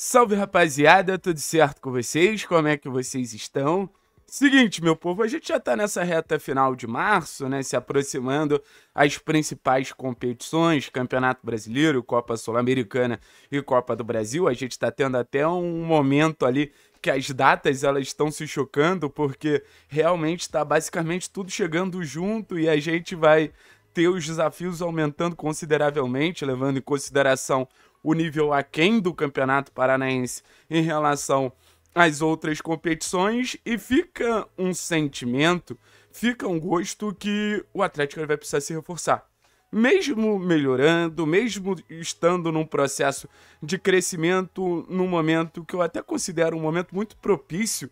Salve rapaziada, tudo certo com vocês? Como é que vocês estão? Seguinte, meu povo, a gente já está nessa reta final de março, né? Se aproximando as principais competições, Campeonato Brasileiro, Copa Sul-Americana e Copa do Brasil. A gente está tendo até um momento ali que as datas elas estão se chocando, porque realmente está basicamente tudo chegando junto e a gente vai ter os desafios aumentando consideravelmente, levando em consideração o nível aquém do Campeonato Paranaense em relação às outras competições e fica um sentimento, fica um gosto que o Atlético vai precisar se reforçar. Mesmo melhorando, mesmo estando num processo de crescimento, num momento que eu até considero um momento muito propício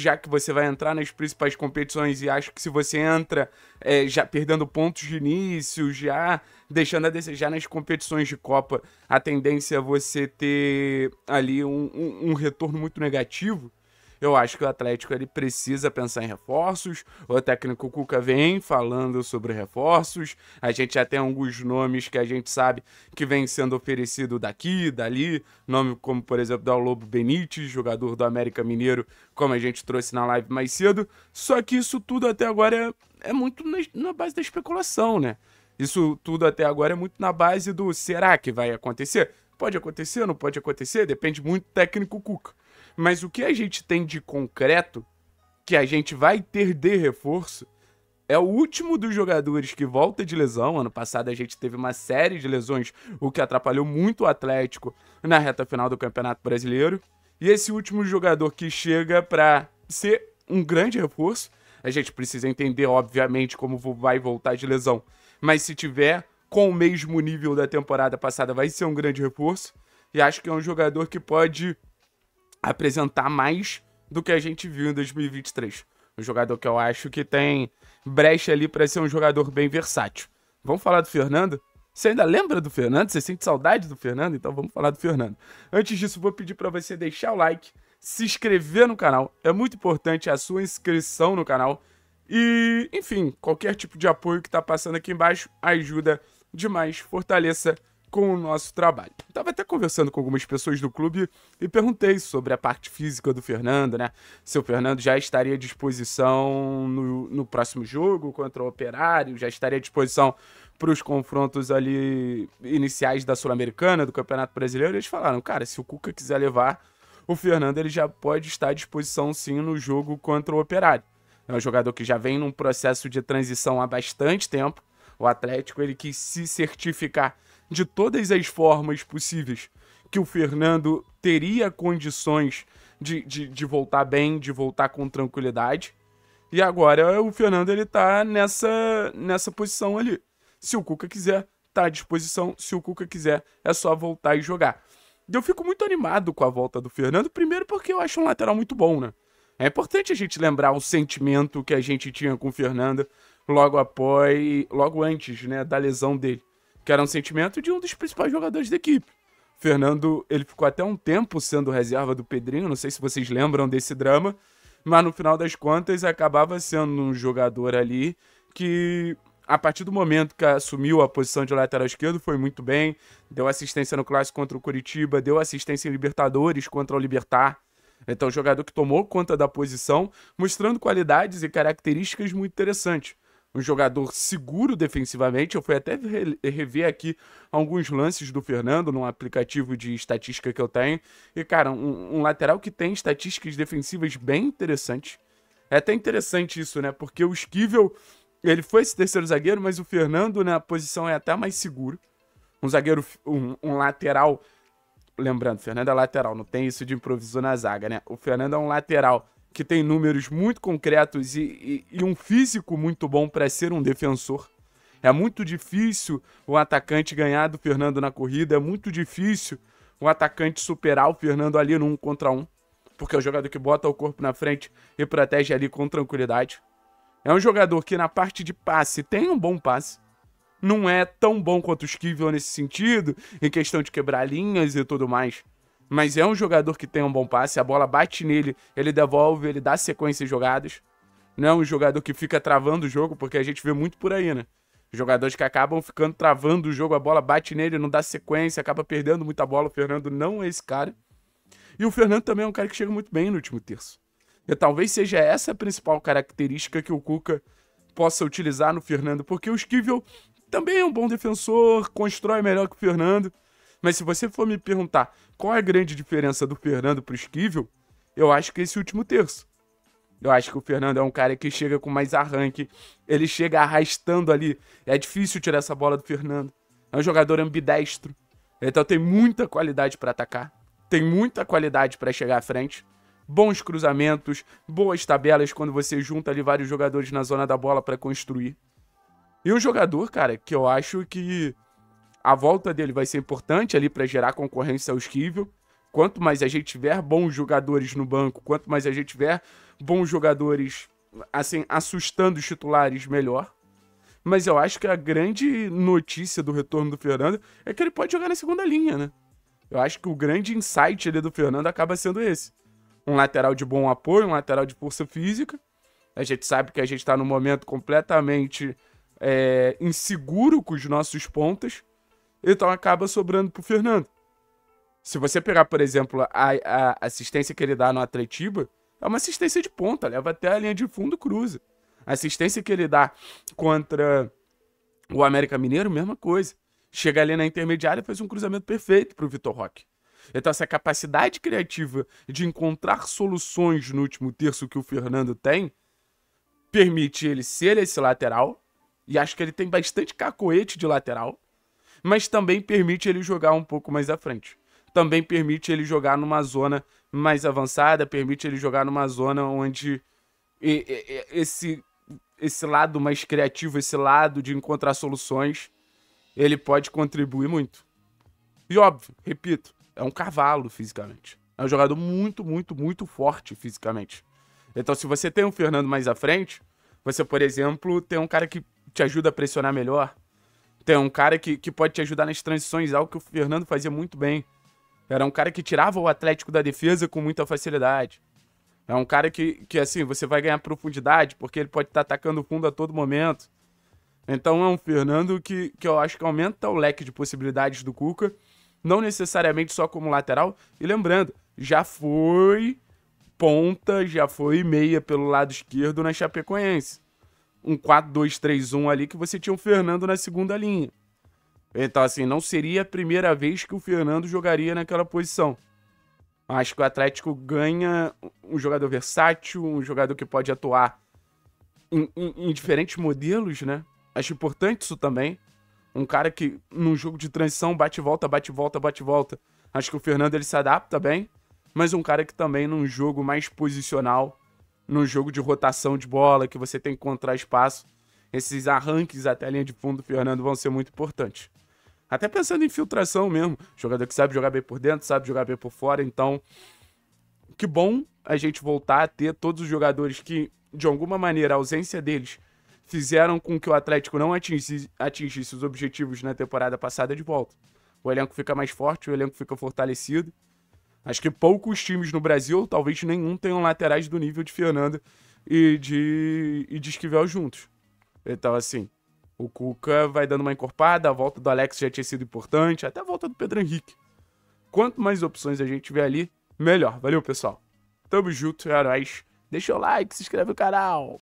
já que você vai entrar nas principais competições e acho que se você entra é, já perdendo pontos de início, já deixando a desejar nas competições de Copa, a tendência é você ter ali um, um, um retorno muito negativo. Eu acho que o Atlético ele precisa pensar em reforços. O técnico Cuca vem falando sobre reforços. A gente já tem alguns nomes que a gente sabe que vem sendo oferecido daqui, dali. Nome como, por exemplo, o Lobo Benítez, jogador do América Mineiro, como a gente trouxe na live mais cedo. Só que isso tudo até agora é, é muito na, na base da especulação, né? Isso tudo até agora é muito na base do será que vai acontecer? Pode acontecer, não pode acontecer, depende muito do técnico Cuca. Mas o que a gente tem de concreto, que a gente vai ter de reforço, é o último dos jogadores que volta de lesão. Ano passado a gente teve uma série de lesões, o que atrapalhou muito o Atlético na reta final do Campeonato Brasileiro. E esse último jogador que chega para ser um grande reforço, a gente precisa entender, obviamente, como vai voltar de lesão. Mas se tiver com o mesmo nível da temporada passada, vai ser um grande reforço. E acho que é um jogador que pode apresentar mais do que a gente viu em 2023. Um jogador que eu acho que tem brecha ali para ser um jogador bem versátil. Vamos falar do Fernando? Você ainda lembra do Fernando? Você sente saudade do Fernando? Então vamos falar do Fernando. Antes disso, vou pedir para você deixar o like, se inscrever no canal. É muito importante a sua inscrição no canal. E, enfim, qualquer tipo de apoio que está passando aqui embaixo ajuda demais. Fortaleça com o nosso trabalho. Estava até conversando com algumas pessoas do clube e perguntei sobre a parte física do Fernando, né? Se o Fernando já estaria à disposição no, no próximo jogo contra o Operário, já estaria à disposição para os confrontos ali iniciais da Sul-Americana, do Campeonato Brasileiro. Eles falaram, cara, se o Cuca quiser levar, o Fernando ele já pode estar à disposição sim no jogo contra o Operário. É um jogador que já vem num processo de transição há bastante tempo. O Atlético ele quis se certificar de todas as formas possíveis que o Fernando teria condições de, de, de voltar bem, de voltar com tranquilidade. E agora o Fernando ele tá nessa, nessa posição ali. Se o Cuca quiser, tá à disposição. Se o Cuca quiser, é só voltar e jogar. Eu fico muito animado com a volta do Fernando, primeiro porque eu acho um lateral muito bom, né? É importante a gente lembrar o sentimento que a gente tinha com o Fernando logo após, logo antes, né, da lesão dele que era um sentimento de um dos principais jogadores da equipe. Fernando, ele ficou até um tempo sendo reserva do Pedrinho, não sei se vocês lembram desse drama, mas no final das contas acabava sendo um jogador ali que a partir do momento que assumiu a posição de lateral esquerdo, foi muito bem. Deu assistência no clássico contra o Curitiba, deu assistência em Libertadores contra o Libertar. Então, jogador que tomou conta da posição, mostrando qualidades e características muito interessantes um jogador seguro defensivamente. Eu fui até re rever aqui alguns lances do Fernando num aplicativo de estatística que eu tenho. E, cara, um, um lateral que tem estatísticas defensivas bem interessantes. É até interessante isso, né? Porque o Esquivel, ele foi esse terceiro zagueiro, mas o Fernando na né, posição é até mais seguro. Um zagueiro, um, um lateral. Lembrando, o Fernando é lateral, não tem isso de improviso na zaga, né? O Fernando é um lateral que tem números muito concretos e, e, e um físico muito bom para ser um defensor. É muito difícil o atacante ganhar do Fernando na corrida, é muito difícil o atacante superar o Fernando ali num contra um, porque é o jogador que bota o corpo na frente e protege ali com tranquilidade. É um jogador que na parte de passe tem um bom passe, não é tão bom quanto o Esquivel nesse sentido, em questão de quebrar linhas e tudo mais mas é um jogador que tem um bom passe, a bola bate nele, ele devolve, ele dá sequência de jogadas. Não é um jogador que fica travando o jogo, porque a gente vê muito por aí, né? Jogadores que acabam ficando travando o jogo, a bola bate nele, não dá sequência, acaba perdendo muita bola. O Fernando não é esse cara. E o Fernando também é um cara que chega muito bem no último terço. E talvez seja essa a principal característica que o Cuca possa utilizar no Fernando, porque o Esquivel também é um bom defensor, constrói melhor que o Fernando. Mas se você for me perguntar qual é a grande diferença do Fernando pro Esquivel, eu acho que esse último terço. Eu acho que o Fernando é um cara que chega com mais arranque, ele chega arrastando ali. É difícil tirar essa bola do Fernando. É um jogador ambidestro. Então tem muita qualidade para atacar, tem muita qualidade para chegar à frente. Bons cruzamentos, boas tabelas quando você junta ali vários jogadores na zona da bola para construir. E um jogador, cara, que eu acho que a volta dele vai ser importante ali para gerar concorrência ao esquível. Quanto mais a gente tiver bons jogadores no banco, quanto mais a gente tiver bons jogadores assim assustando os titulares, melhor. Mas eu acho que a grande notícia do retorno do Fernando é que ele pode jogar na segunda linha, né? Eu acho que o grande insight ali do Fernando acaba sendo esse. Um lateral de bom apoio, um lateral de força física. A gente sabe que a gente está num momento completamente é, inseguro com os nossos pontas. Então acaba sobrando pro Fernando. Se você pegar, por exemplo, a, a assistência que ele dá no Atletiba, é uma assistência de ponta, leva até a linha de fundo, cruza. A assistência que ele dá contra o América Mineiro, mesma coisa. Chega ali na intermediária e faz um cruzamento perfeito pro Vitor Roque. Então, essa capacidade criativa de encontrar soluções no último terço que o Fernando tem permite ele ser esse lateral. E acho que ele tem bastante cacoete de lateral mas também permite ele jogar um pouco mais à frente. Também permite ele jogar numa zona mais avançada, permite ele jogar numa zona onde esse, esse lado mais criativo, esse lado de encontrar soluções, ele pode contribuir muito. E óbvio, repito, é um cavalo fisicamente. É um jogador muito, muito, muito forte fisicamente. Então, se você tem um Fernando mais à frente, você, por exemplo, tem um cara que te ajuda a pressionar melhor, tem é um cara que, que pode te ajudar nas transições, algo que o Fernando fazia muito bem. Era um cara que tirava o Atlético da defesa com muita facilidade. É um cara que, que assim, você vai ganhar profundidade, porque ele pode estar tá atacando o fundo a todo momento. Então é um Fernando que, que eu acho que aumenta o leque de possibilidades do Cuca, não necessariamente só como lateral. E lembrando, já foi ponta, já foi meia pelo lado esquerdo na Chapecoense um 4-2-3-1 ali que você tinha o Fernando na segunda linha. Então, assim, não seria a primeira vez que o Fernando jogaria naquela posição. Acho que o Atlético ganha um jogador versátil, um jogador que pode atuar em, em, em diferentes modelos, né? Acho importante isso também. Um cara que, num jogo de transição, bate volta, bate volta, bate volta. Acho que o Fernando ele se adapta bem, mas um cara que também, num jogo mais posicional, no jogo de rotação de bola, que você tem que encontrar espaço. Esses arranques até a linha de fundo Fernando vão ser muito importantes. Até pensando em infiltração mesmo. Jogador que sabe jogar bem por dentro, sabe jogar bem por fora. Então, que bom a gente voltar a ter todos os jogadores que, de alguma maneira, a ausência deles fizeram com que o Atlético não atingisse, atingisse os objetivos na temporada passada de volta. O elenco fica mais forte, o elenco fica fortalecido. Acho que poucos times no Brasil, talvez nenhum, tenham laterais do nível de Fernando e de, e de Esquivel juntos. Então, assim, o Cuca vai dando uma encorpada, a volta do Alex já tinha sido importante, até a volta do Pedro Henrique. Quanto mais opções a gente tiver ali, melhor. Valeu, pessoal. Tamo junto, Heróis. Deixa o like, se inscreve no canal.